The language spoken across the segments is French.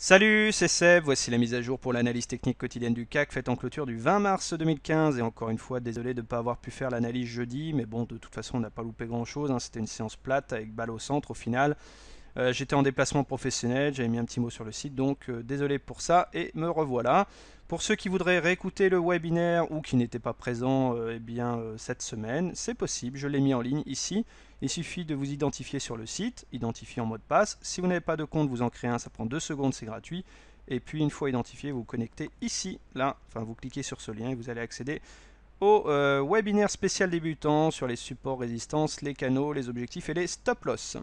Salut, c'est Seb, voici la mise à jour pour l'analyse technique quotidienne du CAC faite en clôture du 20 mars 2015 et encore une fois désolé de ne pas avoir pu faire l'analyse jeudi mais bon de toute façon on n'a pas loupé grand chose, hein. c'était une séance plate avec balle au centre au final. Euh, j'étais en déplacement professionnel, j'avais mis un petit mot sur le site donc euh, désolé pour ça et me revoilà. Pour ceux qui voudraient réécouter le webinaire ou qui n'étaient pas présents euh, eh bien, cette semaine, c'est possible, je l'ai mis en ligne ici il suffit de vous identifier sur le site, identifier en mot de passe. Si vous n'avez pas de compte, vous en créez un, ça prend deux secondes, c'est gratuit. Et puis une fois identifié, vous connectez ici, là, enfin vous cliquez sur ce lien et vous allez accéder au euh, webinaire spécial débutant sur les supports résistances, les canaux, les objectifs et les stop loss.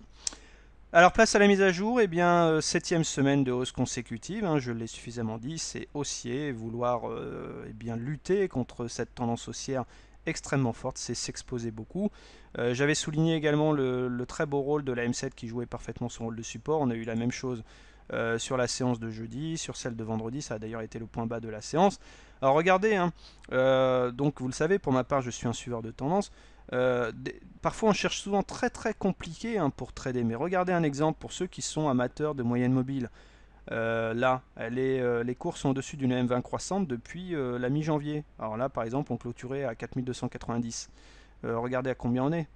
Alors place à la mise à jour, et eh bien euh, septième semaine de hausse consécutive, hein, je l'ai suffisamment dit, c'est haussier, vouloir euh, eh bien, lutter contre cette tendance haussière extrêmement forte, c'est s'exposer beaucoup. Euh, j'avais souligné également le, très beau rôle de la M7 qui jouait parfaitement son rôle de support. On a eu la même chose euh, sur la séance de jeudi, sur celle de vendredi, ça a d'ailleurs été le point bas de la séance. Alors regardez, hein, euh, donc vous le savez, pour ma part je suis un suiveur de tendance. parfois on cherche souvent très très compliqué hein, pour trader, mais regardez un exemple pour ceux qui sont amateurs de moyenne mobile. Euh, là, euh, les cours sont au-dessus d'une M20 croissante depuis euh, la mi-janvier. Alors là, par exemple, on clôturait à 4290. regardez à combien on est.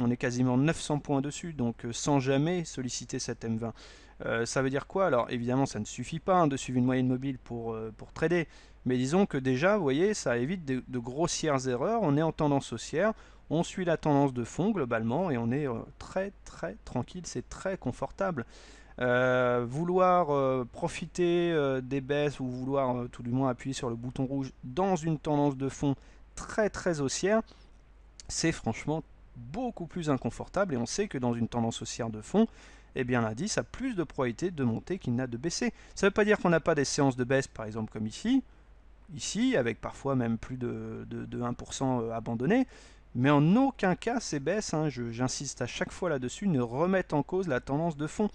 On est quasiment 900 points dessus, donc sans jamais solliciter cette M20. ça veut dire quoi Alors évidemment, ça ne suffit pas hein, de suivre une moyenne mobile pour, trader. Mais disons que déjà, vous voyez, ça évite de, grossières erreurs. On est en tendance haussière, on suit la tendance de fond globalement et on est très très tranquille, c'est très confortable. Euh, vouloir euh, profiter euh, des baisses ou vouloir tout du moins appuyer sur le bouton rouge dans une tendance de fond très très haussière, c'est franchement beaucoup plus inconfortable et on sait que dans une tendance haussière de fond, eh bien l'indice a plus de probabilité de monter qu'il n'a de baisser. Ça ne veut pas dire qu'on n'a pas des séances de baisse par exemple comme ici, ici avec parfois même plus de, 1% abandonné, mais en aucun cas ces baisses, hein, j'insiste à chaque fois là-dessus, ne remettent en cause la tendance de fond.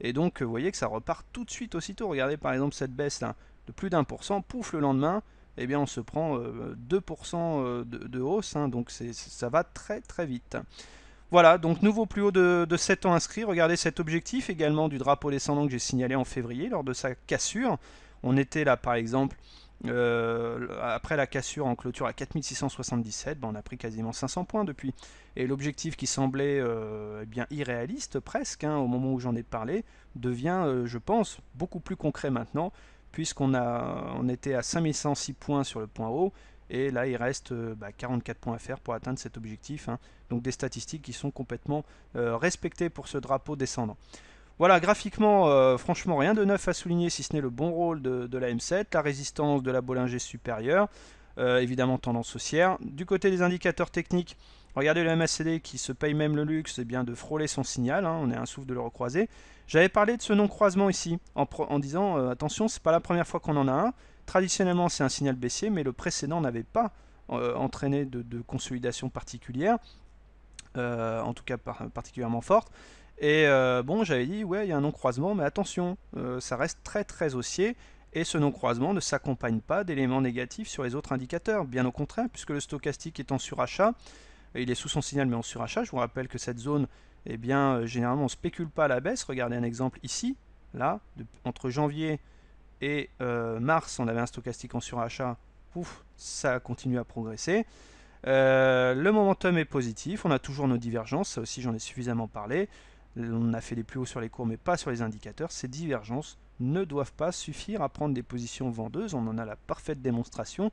Et donc, vous voyez que ça repart tout de suite aussitôt. Regardez par exemple cette baisse là de plus d'un pour pouf, le lendemain, eh bien on se prend 2% euh, euh, de, hausse, hein. donc ça va très très vite. Voilà, donc nouveau plus haut de, de 7 ans inscrit. Regardez cet objectif également du drapeau descendant que j'ai signalé en février lors de sa cassure. On était là par exemple euh, après la cassure en clôture à 4677, ben, on a pris quasiment 500 points depuis. Et l'objectif qui semblait euh, eh bien irréaliste presque hein, au moment où j'en ai parlé devient, euh, je pense, beaucoup plus concret maintenant, puisqu'on a, on était à 5106 points sur le point haut, et là il reste 44 bah, points à faire pour atteindre cet objectif. Hein. Donc des statistiques qui sont complètement respectées pour ce drapeau descendant. Voilà, graphiquement, euh, franchement, rien de neuf à souligner, si ce n'est le bon rôle de, la M7, la résistance de la Bollinger supérieure, euh, évidemment tendance haussière. Du côté des indicateurs techniques, regardez le MACD qui se paye même le luxe bien, de frôler son signal, hein, on est un souffle de le recroiser. J'avais parlé de ce non-croisement ici, en, disant, euh, attention, c'est pas la première fois qu'on en a un, traditionnellement c'est un signal baissier, mais le précédent n'avait pas entraîné de, consolidation particulière, en tout cas particulièrement forte. Et euh, bon, j'avais dit, ouais, il y a un non-croisement, mais attention, euh, ça reste très très haussier, et ce non-croisement ne s'accompagne pas d'éléments négatifs sur les autres indicateurs, bien au contraire, puisque le stochastique est en surachat, il est sous son signal mais en surachat, je vous rappelle que cette zone, eh bien, euh, généralement, on ne spécule pas à la baisse, regardez un exemple ici, là, entre janvier et mars, on avait un stochastique en surachat, pouf, ça continue à progresser, le momentum est positif, on a toujours nos divergences, ça aussi j'en ai suffisamment parlé, on a fait les plus hauts sur les cours mais pas sur les indicateurs, ces divergences ne doivent pas suffire à prendre des positions vendeuses, on en a la parfaite démonstration.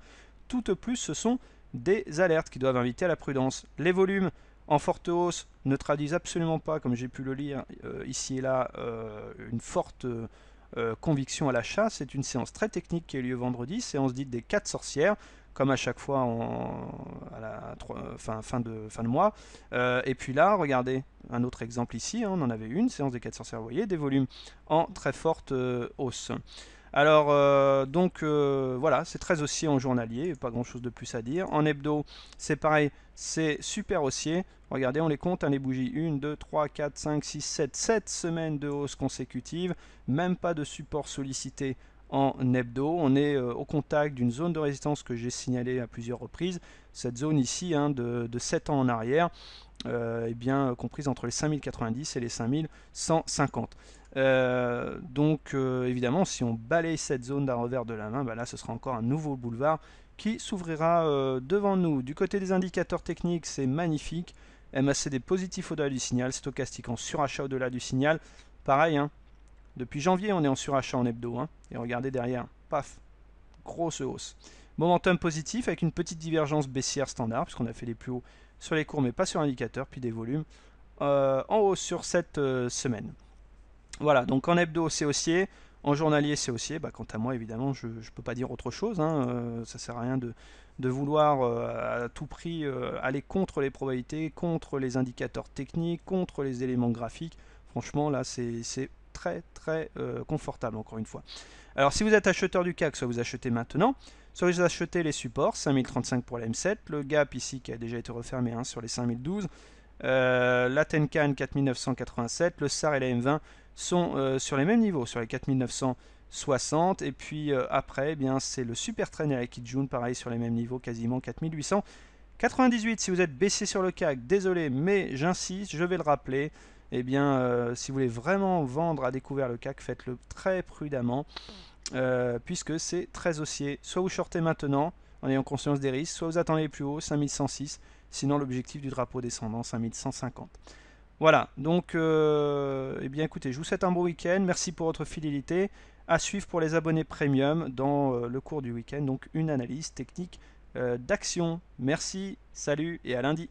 Tout au plus, ce sont des alertes qui doivent inviter à la prudence. Les volumes en forte hausse ne traduisent absolument pas, comme j'ai pu le lire euh, ici et là, euh, une forte euh, conviction à l'achat. C'est une séance très technique qui a eu lieu vendredi, séance dite des 4 sorcières comme à chaque fois en, la, fin, fin, de, fin de mois. Euh, et puis là, regardez, un autre exemple ici, hein, on en avait une, séance des 400 sorcières, vous voyez, des volumes en très forte euh, hausse. Alors, euh, donc voilà, c'est très haussier en journalier, pas grand chose de plus à dire. En hebdo, c'est pareil, c'est super haussier. Regardez, on les compte, hein, les bougies 1, 2, 3, 4, 5, 6, 7, 7 semaines de hausse consécutive, même pas de support sollicité en hebdo. On est euh, au contact d'une zone de résistance que j'ai signalée à plusieurs reprises. Cette zone ici hein, de, 7 ans en arrière. Euh, bien, euh, comprise entre les 5090 et les 5150. Euh, donc évidemment, si on balaye cette zone d'un revers de la main, bah là ce sera encore un nouveau boulevard qui s'ouvrira devant nous. Du côté des indicateurs techniques, c'est magnifique. MACD positif au-delà du signal, stochastique en surachat au-delà du signal. Pareil, hein, depuis janvier, on est en surachat en hebdo. Hein. Et regardez derrière, paf, grosse hausse. Momentum positif avec une petite divergence baissière standard, puisqu'on a fait les plus hauts sur les cours, mais pas sur l'indicateur, puis des volumes euh, en hausse sur cette euh, semaine. Voilà, donc en hebdo, c'est haussier. En journalier, c'est haussier. Bah, quant à moi, évidemment, je ne peux pas dire autre chose. Hein. Euh, ça ne sert à rien de, vouloir à tout prix aller contre les probabilités, contre les indicateurs techniques, contre les éléments graphiques. Franchement, là, c'est très très euh, confortable encore une fois. Alors si vous êtes acheteur du CAC, soit vous achetez maintenant, soit vous achetez les supports, 5035 pour la M7, le gap ici qui a déjà été refermé hein, sur les 5012, euh, la Tenkan 4987, le SAR et la M20 sont euh, sur les mêmes niveaux, sur les 4960, et puis après eh c'est le Super Trainer et la Kijun, pareil sur les mêmes niveaux, quasiment 4800. si vous êtes baissé sur le CAC, désolé, mais j'insiste, je vais le rappeler, eh bien, euh, si vous voulez vraiment vendre à découvert le CAC, faites-le très prudemment, euh, puisque c'est très haussier. Soit vous shortez maintenant, en ayant conscience des risques, soit vous attendez plus haut, 5106, sinon l'objectif du drapeau descendant, 5150. Voilà, donc, euh, eh bien, écoutez, je vous souhaite un bon week-end, merci pour votre fidélité, à suivre pour les abonnés premium dans le cours du week-end, donc une analyse technique d'action. Merci, salut et à lundi.